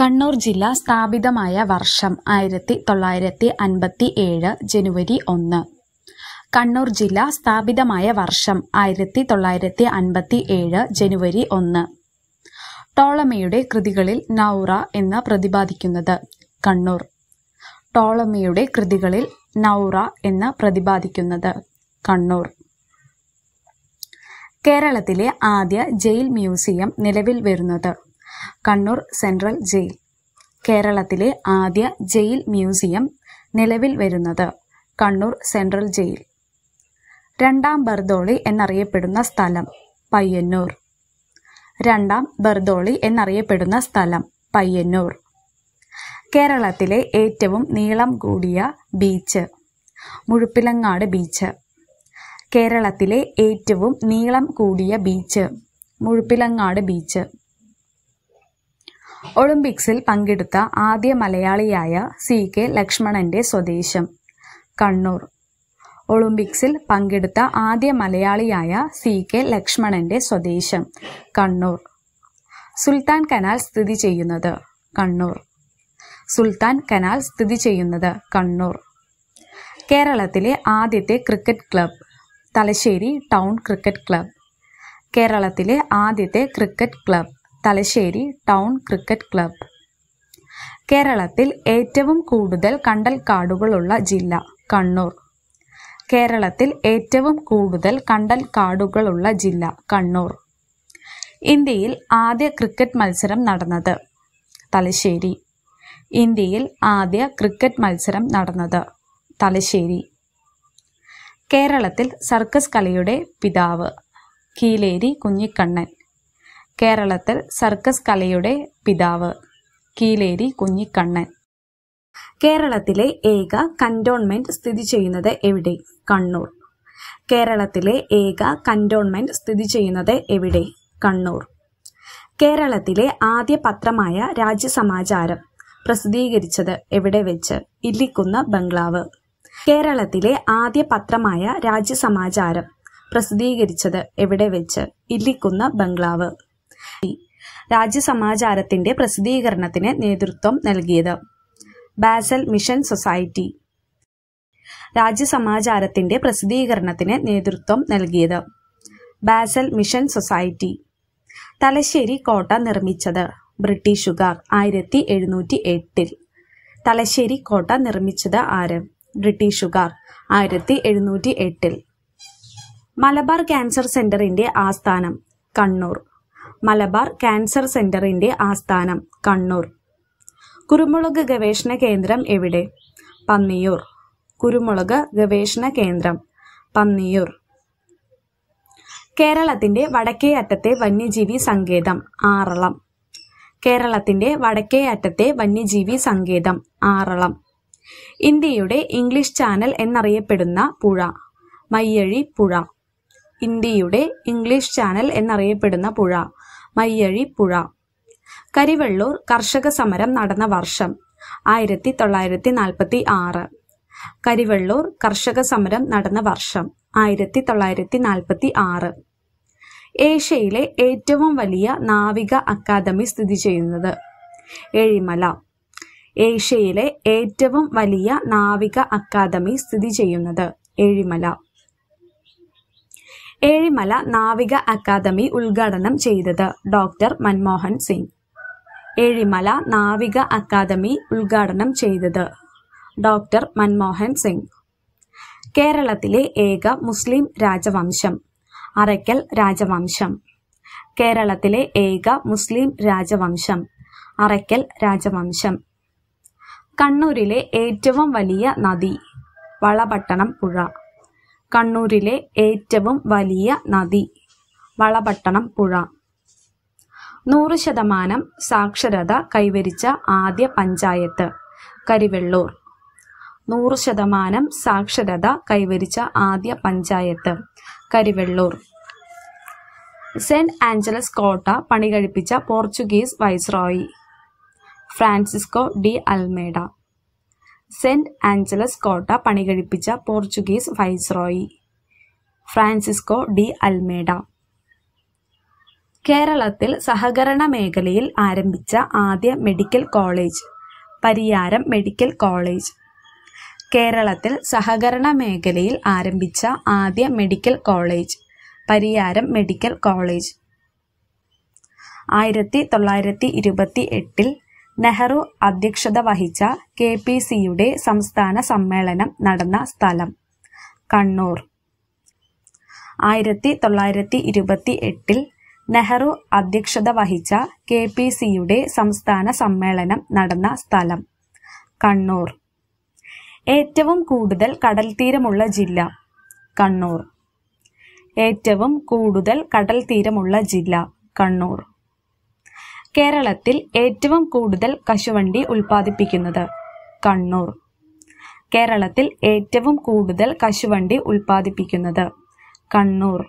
കണ്ണൂർ ജില്ല സ്ഥാപിതമായ വർഷം ആയിരത്തി തൊള്ളായിരത്തി അൻപത്തി ഏഴ് ജനുവരി ഒന്ന് കണ്ണൂർ ജില്ല സ്ഥാപിതമായ വർഷം ആയിരത്തി തൊള്ളായിരത്തി അൻപത്തി ഏഴ് ജനുവരി ഒന്ന് ടോളമയുടെ കൃതികളിൽ നൗറ എന്ന് പ്രതിപാദിക്കുന്നത് കണ്ണൂർ ടോളമയുടെ കൃതികളിൽ നൗറ എന്ന് പ്രതിപാദിക്കുന്നത് കണ്ണൂർ കേരളത്തിലെ ആദ്യ ജയിൽ മ്യൂസിയം നിലവിൽ വരുന്നത് കണ്ണൂർ സെൻട്രൽ ജയിൽ കേരളത്തിലെ ആദ്യ ജയിൽ മ്യൂസിയം നിലവിൽ വരുന്നത് കണ്ണൂർ സെൻട്രൽ ജയിൽ രണ്ടാം ബർദോളി എന്നറിയപ്പെടുന്ന സ്ഥലം പയ്യന്നൂർ രണ്ടാം ബർദോളി എന്നറിയപ്പെടുന്ന സ്ഥലം പയ്യന്നൂർ കേരളത്തിലെ ഏറ്റവും നീളം കൂടിയ ബീച്ച് മുഴുപ്പിലങ്ങാട് ബീച്ച് കേരളത്തിലെ ഏറ്റവും നീളം കൂടിയ ബീച്ച് മുഴുപ്പിലങ്ങാട് ബീച്ച് ഒളിമ്പിക്സിൽ പങ്കെടുത്ത ആദ്യ മലയാളിയായ സി കെ ലക്ഷ്മണന്റെ സ്വദേശം കണ്ണൂർ ഒളിമ്പിക്സിൽ പങ്കെടുത്ത ആദ്യ മലയാളിയായ സി കെ ലക്ഷ്മണന്റെ സ്വദേശം കണ്ണൂർ സുൽത്താൻ കനാൽ സ്ഥിതി ചെയ്യുന്നത് കണ്ണൂർ സുൽത്താൻ കനാൽ സ്ഥിതി ചെയ്യുന്നത് കണ്ണൂർ കേരളത്തിലെ ആദ്യത്തെ cricket club Thalassery town cricket club കേരളത്തിലെ ആദ്യത്തെ cricket club Thalassery town cricket club കേരളത്തിൽ ഏറ്റവും കൂടുതൽ കണ്ടൽക്കാടുകളുള്ള ജില്ല കണ്ണൂർ കേരളത്തിൽ ഏറ്റവും കൂടുതൽ കണ്ടൽക്കാടുകളുള്ള ജില്ല കണ്ണൂർ ഇന്ത്യയിൽ ആദ്യ ക്രിക്കറ്റ് മത്സരം നടന്നത് തലശ്ശേരി ഇന്ത്യയിൽ ആദ്യ ക്രിക്കറ്റ് മത്സരം നടന്നത് തലശ്ശേരി കേരളത്തിൽ സർക്കസ് കളിയുടെ പിതാവ് കീലേരി കുഞ്ഞിക്കണ്ണൻ കേരളത്തിൽ സർക്കസ് കലയുടെ പിതാവ് കീലേരി കുഞ്ഞിക്കണ്ണൻ കേരളത്തിലെ ഏക കന്റോൺമെന്റ് സ്ഥിതി ചെയ്യുന്നത് എവിടെ കണ്ണൂർ കേരളത്തിലെ ഏക കന്റോൺമെന്റ് സ്ഥിതി ചെയ്യുന്നത് എവിടെ കണ്ണൂർ കേരളത്തിലെ ആദ്യ പത്രമായ രാജ്യസമാചാരം പ്രസിദ്ധീകരിച്ചത് എവിടെ വെച്ച് ഇല്ലിക്കുന്ന ബംഗ്ലാവ് കേരളത്തിലെ ആദ്യ പത്രമായ രാജ്യസമാചാരം പ്രസിദ്ധീകരിച്ചത് എവിടെ വെച്ച് ഇല്ലിക്കുന്ന ബംഗ്ലാവ് രാജ്യസമാചാരത്തിന്റെ പ്രസിദ്ധീകരണത്തിന് നേതൃത്വം നൽകിയത് ബാസൽ മിഷൻ സൊസൈറ്റി രാജ്യസമാചാരത്തിന്റെ പ്രസിദ്ധീകരണത്തിന് നേതൃത്വം നൽകിയത് ബാസൽ മിഷൻ സൊസൈറ്റി തലശ്ശേരി കോട്ട നിർമ്മിച്ചത് ബ്രിട്ടീഷുകാർ ആയിരത്തി എഴുന്നൂറ്റി എട്ടിൽ തലശ്ശേരി കോട്ട നിർമ്മിച്ചത് ആര് ബ്രിട്ടീഷുകാർ ആയിരത്തി എഴുന്നൂറ്റി എട്ടിൽ മലബാർ ക്യാൻസർ സെന്ററിന്റെ ആസ്ഥാനം കണ്ണൂർ മലബാർ ക്യാൻസർ സെന്ററിന്റെ ആസ്ഥാനം കണ്ണൂർ കുരുമുളക് ഗവേഷണ കേന്ദ്രം എവിടെ പന്നിയൂർ കുരുമുളക് ഗവേഷണ കേന്ദ്രം പന്നിയൂർ കേരളത്തിന്റെ വടക്കേ അറ്റത്തെ വന്യജീവി സങ്കേതം ആറളം കേരളത്തിന്റെ വടക്കേ അറ്റത്തെ വന്യജീവി സങ്കേതം ആറളം ഇന്ത്യയുടെ ഇംഗ്ലീഷ് ചാനൽ എന്നറിയപ്പെടുന്ന പുഴ മയ്യഴി പുഴ ഇന്ത്യയുടെ ഇംഗ്ലീഷ് ചാനൽ എന്നറിയപ്പെടുന്ന പുഴ മയ്യഴി പുഴ കരിവെള്ളൂർ കർഷക സമരം നടന്ന വർഷം ആയിരത്തി തൊള്ളായിരത്തി നാൽപ്പത്തി ആറ് കരിവെള്ളൂർ കർഷക സമരം നടന്ന വർഷം ആയിരത്തി തൊള്ളായിരത്തി നാൽപ്പത്തി ആറ് ഏഷ്യയിലെ ഏറ്റവും വലിയ നാവിക അക്കാദമി സ്ഥിതി ചെയ്യുന്നത് ഏഴിമല ഏഷ്യയിലെ ഏറ്റവും വലിയ നാവിക അക്കാദമി സ്ഥിതി ചെയ്യുന്നത് ഏഴിമല ഏഴിമല നാവിക അക്കാദമി ഉദ്ഘാടനം ചെയ്തത് ഡോക്ടർ മൻമോഹൻ സിംഗ് ഏഴിമല നാവിക അക്കാദമി ഉദ്ഘാടനം ചെയ്തത് ഡോക്ടർ മൻമോഹൻ സിംഗ് കേരളത്തിലെ ഏക മുസ്ലിം രാജവംശം അറയ്ക്കൽ രാജവംശം കേരളത്തിലെ ഏക മുസ്ലിം രാജവംശം അറയ്ക്കൽ രാജവംശം കണ്ണൂരിലെ ഏറ്റവും വലിയ നദി വളപട്ടണം പുഴ കണ്ണൂരിലെ ഏറ്റവും വലിയ നദി വളപട്ടണം പുഴ നൂറ് ശതമാനം സാക്ഷരത കൈവരിച്ച ആദ്യ പഞ്ചായത്ത് കരിവെള്ളൂർ നൂറ് ശതമാനം സാക്ഷരത കൈവരിച്ച ആദ്യ പഞ്ചായത്ത് കരിവെള്ളൂർ സെന്റ് ആഞ്ചലസ് കോട്ട പണികഴിപ്പിച്ച Portuguese viceroy Francisco de Almeida saint Angelos കോട്ട പണികഴിപ്പിച്ച Portuguese viceroy Francisco de Almeida കേരളത്തിൽ സഹകരണ മേഖലയിൽ ആരംഭിച്ച ആദ്യ medical college Pariyaram medical college കേരളത്തിൽ സഹകരണ മേഖലയിൽ ആരംഭിച്ച ആദ്യ medical college Pariyaram medical college ആയിരത്തി തൊള്ളായിരത്തി ഇരുപത്തി എട്ടിൽ നെഹ്റു അധ്യക്ഷത വഹിച്ച കെ പി സിയുടെ സംസ്ഥാന സമ്മേളനം നടന്ന സ്ഥലം കണ്ണൂർ ആയിരത്തി തൊള്ളായിരത്തി ഇരുപത്തി എട്ടിൽ നെഹ്റു അധ്യക്ഷത വഹിച്ച കെ പി സിയുടെ സംസ്ഥാന സമ്മേളനം നടന്ന സ്ഥലം കണ്ണൂർ ഏറ്റവും കൂടുതൽ കടൽ തീരമുള്ള ജില്ല കണ്ണൂർ ഏറ്റവും കൂടുതൽ കടൽ തീരമുള്ള ജില്ല കണ്ണൂർ കേരളത്തിൽ ഏറ്റവും കൂടുതൽ കശുവണ്ടി ഉൽപ്പാദിപ്പിക്കുന്നത് കണ്ണൂർ കേരളത്തിൽ ഏറ്റവും കൂടുതൽ കശുവണ്ടി ഉൽപ്പാദിപ്പിക്കുന്നത് കണ്ണൂർ